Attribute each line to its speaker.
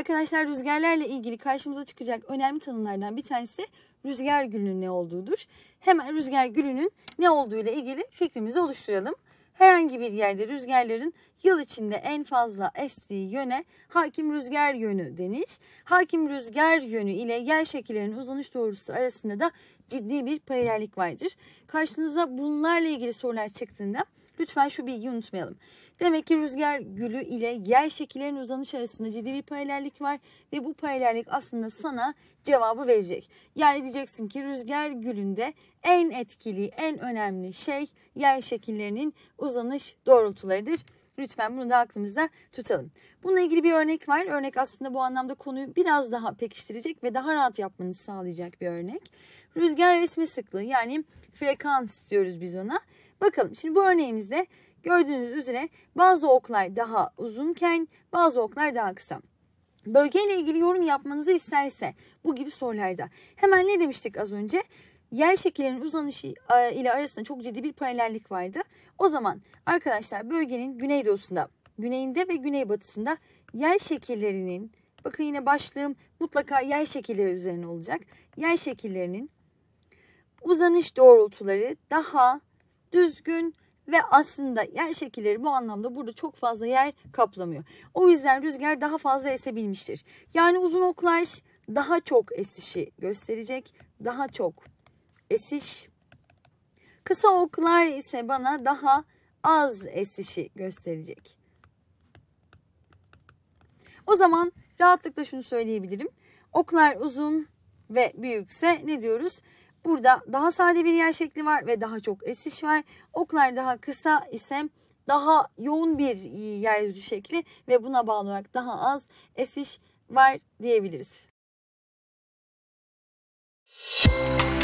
Speaker 1: Arkadaşlar rüzgarlarla ilgili karşımıza çıkacak önemli tanımlardan bir tanesi rüzgar gülünün ne olduğudur. Hemen rüzgar gülünün ne olduğu ile ilgili fikrimizi oluşturalım. Herhangi bir yerde rüzgarların yıl içinde en fazla estiği yöne hakim rüzgar yönü denir. Hakim rüzgar yönü ile yer şekillerinin uzanış doğrusu arasında da ciddi bir paralellik vardır. Karşınıza bunlarla ilgili sorular çıktığında Lütfen şu bilgiyi unutmayalım. Demek ki rüzgar gülü ile yer şekillerin uzanış arasında ciddi bir paralellik var ve bu paralellik aslında sana cevabı verecek. Yani diyeceksin ki rüzgar gülünde en etkili, en önemli şey yer şekillerinin uzanış doğrultularıdır. Lütfen bunu da aklımızda tutalım. Bununla ilgili bir örnek var. Örnek aslında bu anlamda konuyu biraz daha pekiştirecek ve daha rahat yapmanızı sağlayacak bir örnek. Rüzgar resmi sıklığı yani frekans diyoruz biz ona. Bakalım şimdi bu örneğimizde gördüğünüz üzere bazı oklar daha uzunken bazı oklar daha kısa. Bölgeyle ilgili yorum yapmanızı isterse bu gibi sorularda. Hemen ne demiştik az önce? Yer şekillerinin uzanışı e, ile arasında çok ciddi bir paralellik vardı. O zaman arkadaşlar bölgenin güneydoğusunda, güneyinde ve güneybatısında yer şekillerinin bakın yine başlığım mutlaka yer şekilleri üzerine olacak. Yer şekillerinin uzanış doğrultuları daha düzgün ve aslında yer şekilleri bu anlamda burada çok fazla yer kaplamıyor. O yüzden rüzgar daha fazla esebilmiştir. Yani uzun oklaş daha çok esişi gösterecek. Daha çok esiş. Kısa oklar ise bana daha az esişi gösterecek. O zaman rahatlıkla şunu söyleyebilirim. Oklar uzun ve büyükse ne diyoruz? Burada daha sade bir yer şekli var ve daha çok esiş var. Oklar daha kısa ise daha yoğun bir e, yeryüzü şekli ve buna bağlı olarak daha az esiş var diyebiliriz. Müzik